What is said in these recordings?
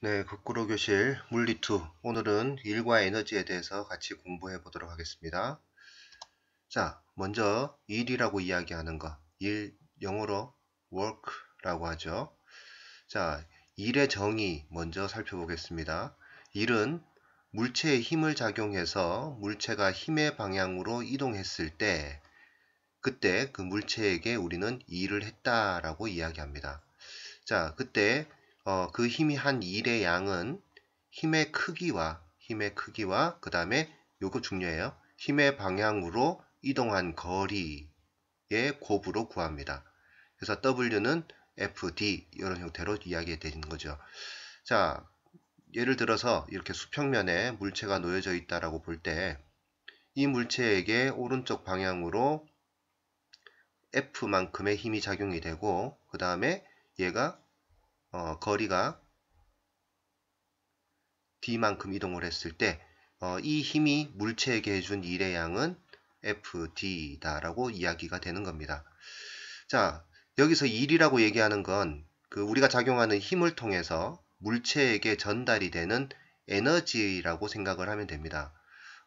네, 국구로 교실 물리2 오늘은 일과 에너지에 대해서 같이 공부해 보도록 하겠습니다. 자, 먼저 일이라고 이야기하는 거, 일, 영어로 work라고 하죠. 자, 일의 정의 먼저 살펴보겠습니다. 일은 물체의 힘을 작용해서 물체가 힘의 방향으로 이동했을 때 그때 그 물체에게 우리는 일을 했다라고 이야기합니다. 자, 그때 어, 그 힘이 한 일의 양은 힘의 크기와 힘의 크기와 그 다음에 요거 중요해요. 힘의 방향으로 이동한 거리의 곱으로 구합니다. 그래서 W는 FD 이런 형태로 이야기되는 거죠. 자, 예를 들어서 이렇게 수평면에 물체가 놓여져 있다라고 볼 때 이 물체에게 오른쪽 방향으로 F만큼의 힘이 작용이 되고 그 다음에 얘가 어, 거리가 d만큼 이동을 했을 때이 어, 힘이 물체에게 해준 일의 양은 fd다라고 이야기가 되는 겁니다. 자, 여기서 일이라고 얘기하는 건 그 우리가 작용하는 힘을 통해서 물체에게 전달이 되는 에너지라고 생각을 하면 됩니다.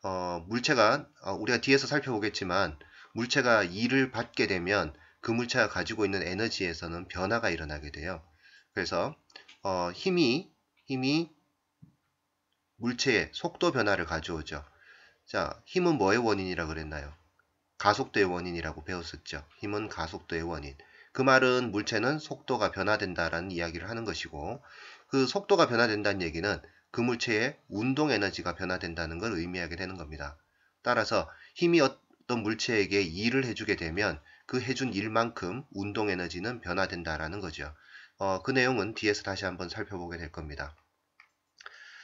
어, 물체가 어, 우리가 뒤에서 살펴보겠지만 물체가 일을 받게 되면 그 물체가 가지고 있는 에너지에서는 변화가 일어나게 돼요. 그래서 어, 힘이 힘이 물체의 속도 변화를 가져오죠. 자, 힘은 뭐의 원인이라 고 그랬나요? 가속도의 원인이라고 배웠었죠. 힘은 가속도의 원인. 그 말은 물체는 속도가 변화된다라는 이야기를 하는 것이고 그 속도가 변화된다는 얘기는 그 물체의 운동 에너지가 변화된다는 걸 의미하게 되는 겁니다. 따라서 힘이 어떤 물체에게 일을 해주게 되면 그 해준 일만큼 운동 에너지는 변화된다라는 거죠. 어, 그 내용은 뒤에서 다시 한번 살펴보게 될 겁니다.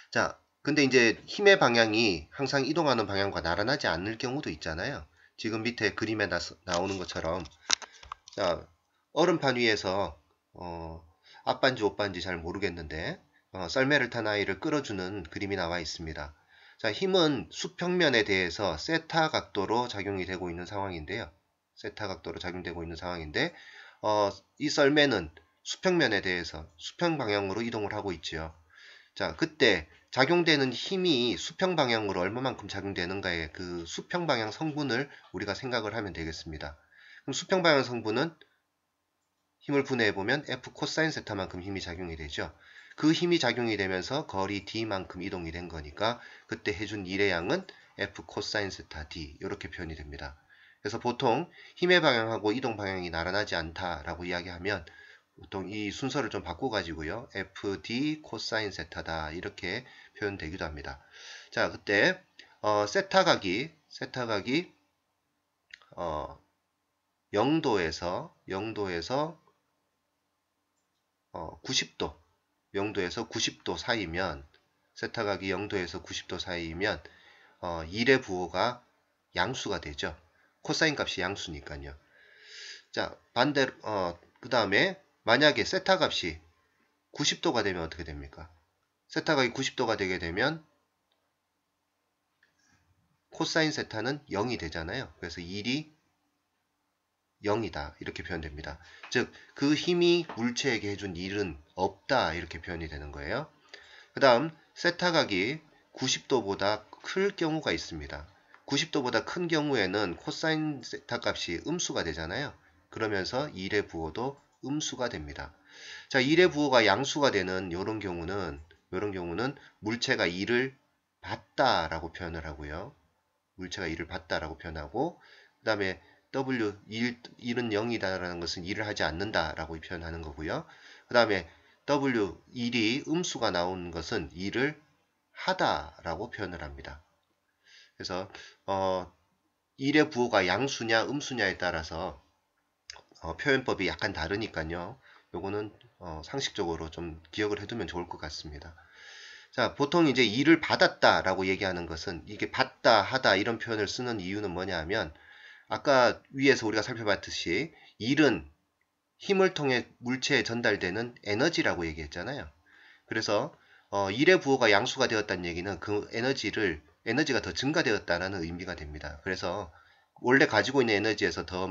자, 근데 이제 힘의 방향이 항상 이동하는 방향과 나란하지 않을 경우도 있잖아요. 지금 밑에 그림에 나, 나오는 것처럼 자, 얼음판 위에서 어, 앞반지 옷반지 잘 모르겠는데 어, 썰매를 탄 아이를 끌어주는 그림이 나와 있습니다. 자, 힘은 수평면에 대해서 세타 각도로 작용이 되고 있는 상황인데요. 세타 각도로 작용되고 있는 상황인데 어, 이 썰매는 수평면에 대해서 수평 방향으로 이동을 하고 있지요. 자, 그때 작용되는 힘이 수평 방향으로 얼마만큼 작용되는가의 그 수평 방향 성분을 우리가 생각을 하면 되겠습니다. 그럼 수평 방향 성분은 힘을 분해해 보면 f 코사인 세타만큼 힘이 작용이 되죠. 그 힘이 작용이 되면서 거리 d만큼 이동이 된 거니까 그때 해준 일의 양은 f 코사인 세타 d 이렇게 표현이 됩니다. 그래서 보통 힘의 방향하고 이동 방향이 나란하지 않다라고 이야기하면 보통 이 순서를 좀 바꿔가지고요. FD 코사인 세타다 이렇게 표현되기도 합니다. 자 그때 어, 세타각이 세타각이 어, 0도에서 0도에서 어, 90도 0도에서 90도 사이면 세타각이 0도에서 90도 사이면 어, 1의 부호가 양수가 되죠. 코사인 값이 양수니까요. 자 반대로 어, 그 다음에 만약에 세타 값이 90도가 되면 어떻게 됩니까? 세타 가 90도가 되게 되면 코사인 세타는 0이 되잖아요. 그래서 1이 0이다 이렇게 표현됩니다. 즉 그 힘이 물체에게 해준 일은 없다 이렇게 표현이 되는 거예요. 그 다음 세타각이 90도보다 클 경우가 있습니다. 90도보다 큰 경우에는 코사인 세타 값이 음수가 되잖아요. 그러면서 1의 부호도 음수가 됩니다. 자, 1의 부호가 양수가 되는 이런 경우는 이런 경우는 물체가 이를 봤다라고 표현을 하고요. 물체가 이를 봤다라고 표현하고 그 다음에 W 1, 1은 0이다라는 것은 일을 하지 않는다라고 표현하는 거고요. 그 다음에 W 1이 음수가 나오는 것은 일을 하다라고 표현을 합니다. 그래서 어, 일의 부호가 양수냐 음수냐에 따라서 어, 표현법이 약간 다르니까요. 요거는 어, 상식적으로 좀 기억을 해두면 좋을 것 같습니다. 자, 보통 이제 일을 받았다 라고 얘기하는 것은 이게 받다, 하다 이런 표현을 쓰는 이유는 뭐냐 하면 아까 위에서 우리가 살펴봤듯이 일은 힘을 통해 물체에 전달되는 에너지라고 얘기했잖아요. 그래서 어, 일의 부호가 양수가 되었다는 얘기는 그 에너지를 에너지가 더증가되었다는 의미가 됩니다. 그래서 원래 가지고 있는 에너지에서 더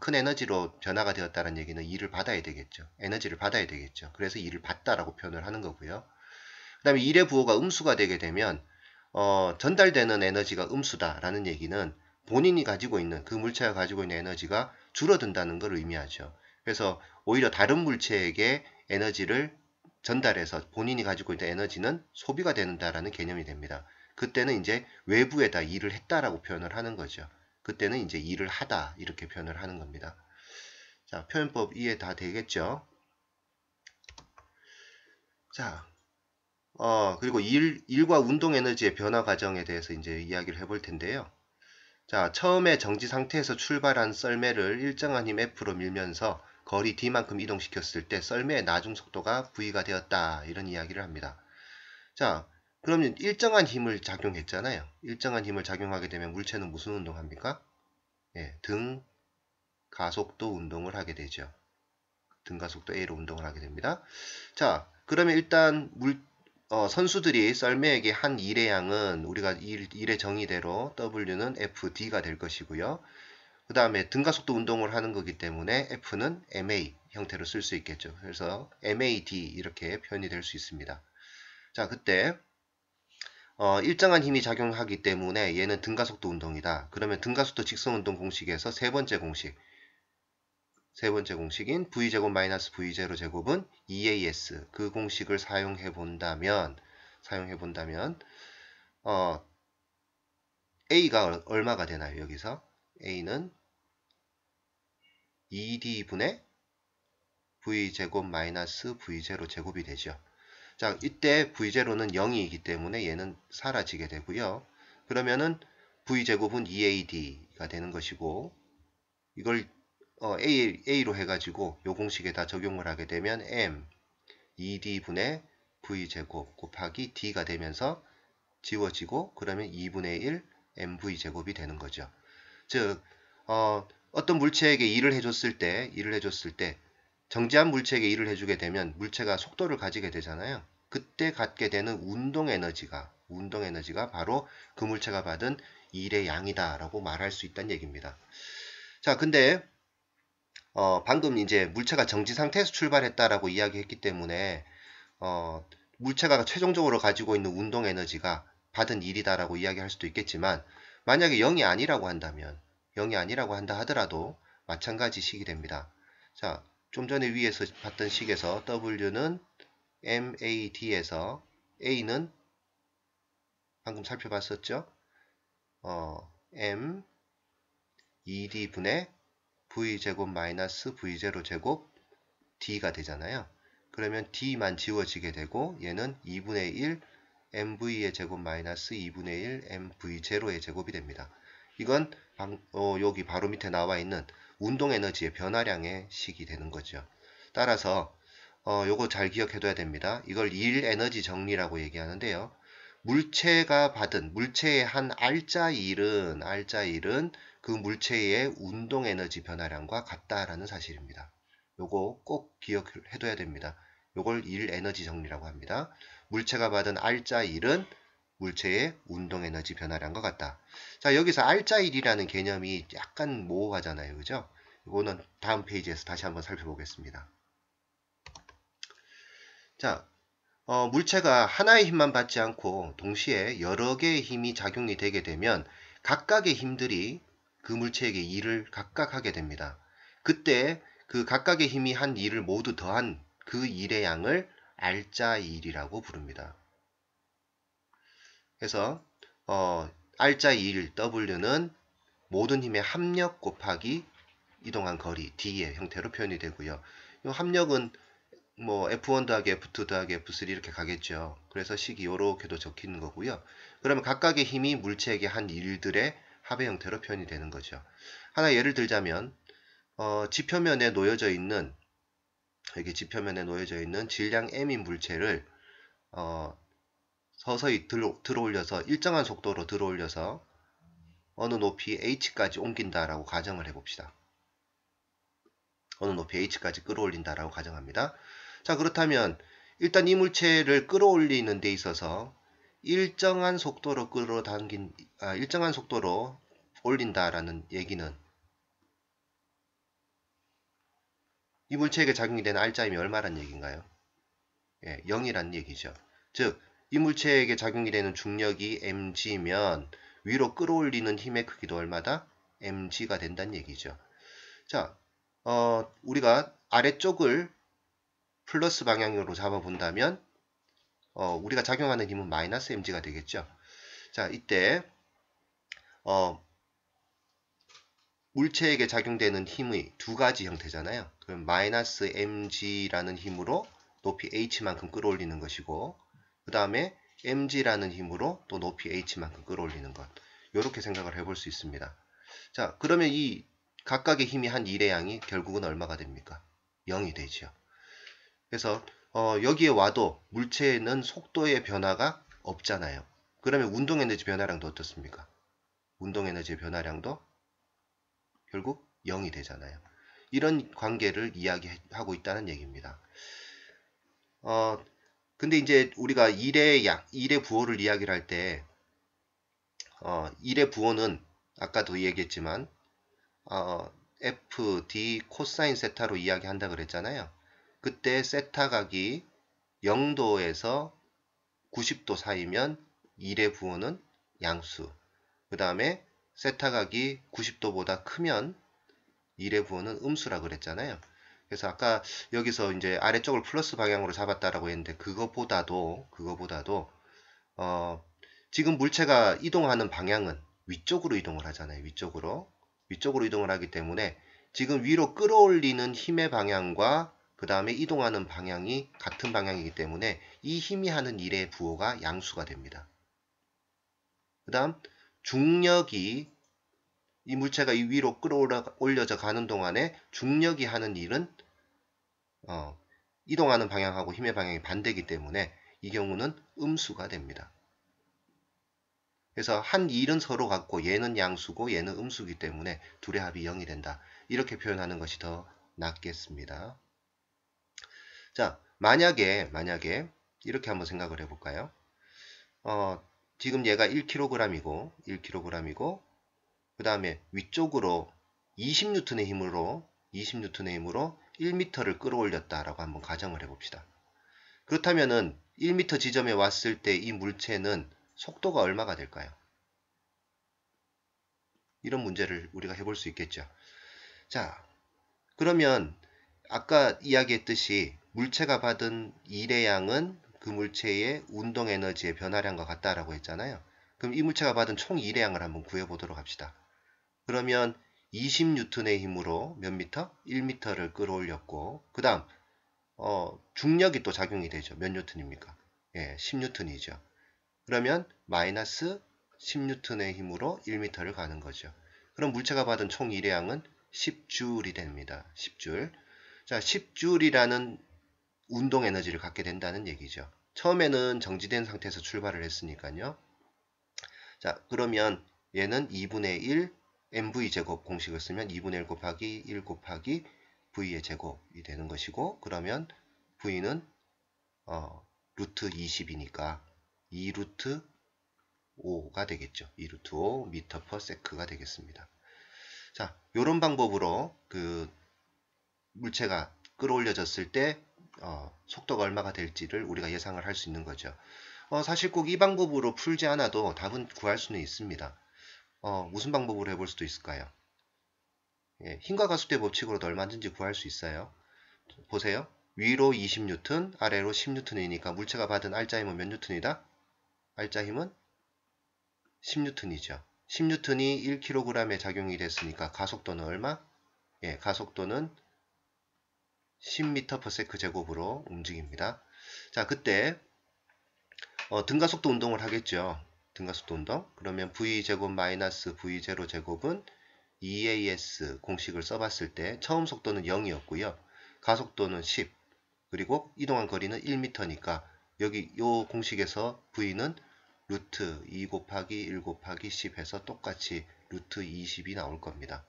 큰 에너지로 변화가 되었다는 얘기는 일을 받아야 되겠죠. 에너지를 받아야 되겠죠. 그래서 일을 받다라고 표현을 하는 거고요. 그 다음에 일의 부호가 음수가 되게 되면 어, 전달되는 에너지가 음수다라는 얘기는 본인이 가지고 있는 그 물체가 가지고 있는 에너지가 줄어든다는 걸 의미하죠. 그래서 오히려 다른 물체에게 에너지를 전달해서 본인이 가지고 있는 에너지는 소비가 된다라는 개념이 됩니다. 그때는 이제 외부에다 일을 했다라고 표현을 하는 거죠. 그때는 이제 일을 하다 이렇게 표현을 하는 겁니다. 자, 표현법 이해 다 되겠죠? 자, 어, 그리고 일, 일과 운동 에너지의 변화 과정에 대해서 이제 이야기를 해볼 텐데요. 자, 처음에 정지 상태에서 출발한 썰매를 일정한 힘 F로 밀면서 거리 D만큼 이동시켰을 때 썰매의 나중 속도가 V가 되었다. 이런 이야기를 합니다. 자, 그러면 일정한 힘을 작용했잖아요. 일정한 힘을 작용하게 되면 물체는 무슨 운동합니까? 예, 등 가속도 운동을 하게 되죠. 등가속도 A로 운동을 하게 됩니다. 자, 그러면 일단 물, 어, 선수들이 썰매에게 한 일의 양은 우리가 일, 일의 정의대로 W는 FD가 될 것이고요. 그 다음에 등가속도 운동을 하는 거기 때문에 F는 MA 형태로 쓸 수 있겠죠. 그래서 MAD 이렇게 표현이 될 수 있습니다. 자, 그때 어, 일정한 힘이 작용하기 때문에 얘는 등가속도 운동이다. 그러면 등가속도 직선운동 공식에서 세 번째 공식 세 번째 공식인 V제곱 마이너스 V0 제곱은 EAS 그 공식을 사용해 본다면 사용해 본다면 어, A가 얼마가 되나요? 여기서 A는 2D분의 e V제곱 마이너스 V0 제곱이 되죠. 자, 이때 v0는 0이기 때문에 얘는 사라지게 되고요. 그러면은 v제곱은 2ad가 e 되는 것이고 이걸 어, A, A로 해가지고 요 공식에다 적용을 하게 되면 M 2D분의 e V제곱 곱하기 D가 되면서 지워지고 그러면 2분의 e 1 MV제곱이 되는 거죠. 즉, 어, 떤 물체에게 일을 해줬을 때, 일을 해줬을 때 정지한 물체에게 일을 해주게 되면 물체가 속도를 가지게 되잖아요. 그때 갖게 되는 운동 에너지가 운동 에너지가 바로 그 물체가 받은 일의 양이다 라고 말할 수 있다는 얘기입니다. 자 근데 어, 방금 이제 물체가 정지 상태에서 출발했다라고 이야기했기 때문에 어, 물체가 최종적으로 가지고 있는 운동 에너지가 받은 일이다라고 이야기할 수도 있겠지만 만약에 0이 아니라고 한다면 0이 아니라고 한다 하더라도 마찬가지식이 됩니다. 자, 좀 전에 위에서 봤던 식에서 W는 MAD에서 A는 방금 살펴봤었죠? 어, M ED분의 V제곱 마이너스 V0 제곱 D가 되잖아요. 그러면 D만 지워지게 되고 얘는 2분의 e 1 MV의 제곱 마이너스 2분의 e 1 MV0의 제곱이 됩니다. 이건 방, 어, 여기 바로 밑에 나와 있는 운동 에너지의 변화량의 식이 되는 거죠. 따라서 어, 요거 잘 기억해둬야 됩니다. 이걸 일 에너지 정리라고 얘기하는데요. 물체가 받은 물체의 한 알짜 일은 알짜 일은 그 물체의 운동 에너지 변화량과 같다라는 사실입니다. 요거 꼭 기억해둬야 됩니다. 요걸 일 에너지 정리라고 합니다. 물체가 받은 알짜 일은 물체의 운동 에너지 변화량과 같다. 자, 여기서 알짜일이라는 개념이 약간 모호하잖아요. 그죠? 이거는 다음 페이지에서 다시 한번 살펴보겠습니다. 자, 어, 물체가 하나의 힘만 받지 않고 동시에 여러 개의 힘이 작용이 되게 되면 각각의 힘들이 그 물체에게 일을 각각 하게 됩니다. 그때 그 각각의 힘이 한 일을 모두 더한 그 일의 양을 알짜일이라고 부릅니다. 그래서 어, 알짜일 W는 모든 힘의 합력 곱하기 이동한 거리 d의 형태로 표현이 되고요. 이 합력은 뭐 F1 더하기 F2 더하기 F3 이렇게 가겠죠. 그래서 식이 이렇게도 적히는 거고요. 그러면 각각의 힘이 물체에게 한 일들의 합의 형태로 표현이 되는 거죠. 하나 예를 들자면 어, 지표면에 놓여져 있는 여기 지표면에 놓여져 있는 질량 m인 물체를 어, 서서히 들 들어올려서 일정한 속도로 들어올려서 어느 높이 h까지 옮긴다라고 가정을 해봅시다. 어느 높이 h까지 끌어올린다라고 가정합니다. 자 그렇다면 일단 이 물체를 끌어올리는 데 있어서 일정한 속도로 끌어당긴 아, 일정한 속도로 올린다라는 얘기는 이 물체에게 작용이 되는 R자임이 얼마란 얘기인가요? 예, 0이란 얘기죠. 즉, 이 물체에게 작용이 되는 중력이 mg면 위로 끌어올리는 힘의 크기도 얼마다? mg가 된다는 얘기죠. 자, 어, 우리가 아래쪽을 플러스 방향으로 잡아본다면 어, 우리가 작용하는 힘은 마이너스 mg가 되겠죠. 자, 이때 어, 물체에게 작용되는 힘의 두 가지 형태잖아요. 그럼 마이너스 mg라는 힘으로 높이 h만큼 끌어올리는 것이고 그 다음에 mg라는 힘으로 또 높이 h만큼 끌어올리는 것 이렇게 생각을 해 볼 수 있습니다. 자, 그러면 이 각각의 힘이 한 1의 양이 결국은 얼마가 됩니까? 0이 되지요. 그래서 어, 여기에 와도 물체에는 속도의 변화가 없잖아요. 그러면 운동에너지 변화량도 어떻습니까? 운동에너지 변화량도 결국 0이 되잖아요. 이런 관계를 이야기하고 있다는 얘기입니다. 어, 근데 이제 우리가 일의 양, 일의 부호를 이야기를 할 때, 어, 일의 부호는 아까도 얘기했지만, 어, 어 FD 코사인 세타로 이야기한다 그랬잖아요. 그때 세타각이 0도에서 90도 사이면 1의 부호는 양수. 그 다음에 세타각이 90도보다 크면 1의 부호는 음수라 그랬잖아요. 그래서 아까 여기서 이제 아래쪽을 플러스 방향으로 잡았다라고 했는데 그거보다도그거보다도 어, 지금 물체가 이동하는 방향은 위쪽으로 이동을 하잖아요. 위쪽으로. 위쪽으로 이동을 하기 때문에 지금 위로 끌어올리는 힘의 방향과 그 다음에 이동하는 방향이 같은 방향이기 때문에 이 힘이 하는 일의 부호가 양수가 됩니다. 그 다음 중력이 이 물체가 이 위로 끌어올려져 가는 동안에 중력이 하는 일은 어, 이동하는 방향하고 힘의 방향이 반대이기 때문에 이 경우는 음수가 됩니다. 그래서 한 일은 서로 같고 얘는 양수고 얘는 음수기 때문에 둘의 합이 0이 된다. 이렇게 표현하는 것이 더 낫겠습니다. 자, 만약에 만약에 이렇게 한번 생각을 해볼까요? 어, 지금 얘가 1kg이고 1kg이고 그 다음에 위쪽으로 20N의 힘으로 20N의 힘으로 1m를 끌어올렸다라고 한번 가정을 해봅시다. 그렇다면은 1m 지점에 왔을 때 이 물체는 속도가 얼마가 될까요? 이런 문제를 우리가 해볼 수 있겠죠. 자, 그러면 아까 이야기했듯이 물체가 받은 일의 양은 그 물체의 운동 에너지의 변화량과 같다라고 했잖아요. 그럼 이 물체가 받은 총 일의 양을 한번 구해보도록 합시다. 그러면 20뉴턴의 힘으로 몇 미터? 1미터를 끌어올렸고 그 다음 어, 중력이 또 작용이 되죠. 몇 뉴턴입니까? 예, 10뉴턴이죠. 그러면 마이너스 1 0뉴의 힘으로 1m를 가는 거죠. 그럼 물체가 받은 총일회양은 10줄이 됩니다. 10줄. 자, 10줄이라는 운동 에너지를 갖게 된다는 얘기죠. 처음에는 정지된 상태에서 출발을 했으니까요. 자, 그러면 얘는 2분의 1 mv 제곱 공식을 쓰면 2분의 1 곱하기 1 곱하기 v의 제곱이 되는 것이고 그러면 v는 어, 루트 20이니까 2루트 5가 되겠죠. 2루트 5 미터 퍼 세크가 되겠습니다. 자, 요런 방법으로 그 물체가 끌어올려졌을 때 어, 속도가 얼마가 될지를 우리가 예상을 할 수 있는 거죠. 어, 사실 꼭 이 방법으로 풀지 않아도 답은 구할 수는 있습니다. 어, 무슨 방법으로 해볼 수도 있을까요? 예, 힘과 가속대 법칙으로도 얼마든지 구할 수 있어요. 보세요. 위로 20N, 아래로 10N이니까 물체가 받은 알짜임은몇 N이다? R자 힘은 10N이죠. 10N이 1kg에 작용이 됐으니까 가속도는 얼마? 예, 가속도는 10m/s 제곱으로 움직입니다. 자, 그때 어, 등가속도 운동을 하겠죠. 등가속도 운동. 그러면 v 제곱 마이너스 v 제로 제곱은 EAS 공식을 써봤을 때 처음 속도는 0이었고요. 가속도는 10. 그리고 이동한 거리는 1m니까 여기 이 공식에서 v는 루트 2 곱하기 1 곱하기 1 0에서 똑같이 루트 20이 나올 겁니다.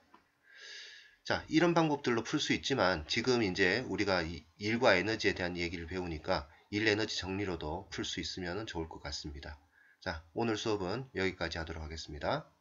자 이런 방법들로 풀 수 있지만 지금 이제 우리가 일과 에너지에 대한 얘기를 배우니까 일 에너지 정리로도 풀 수 있으면 좋을 것 같습니다. 자 오늘 수업은 여기까지 하도록 하겠습니다.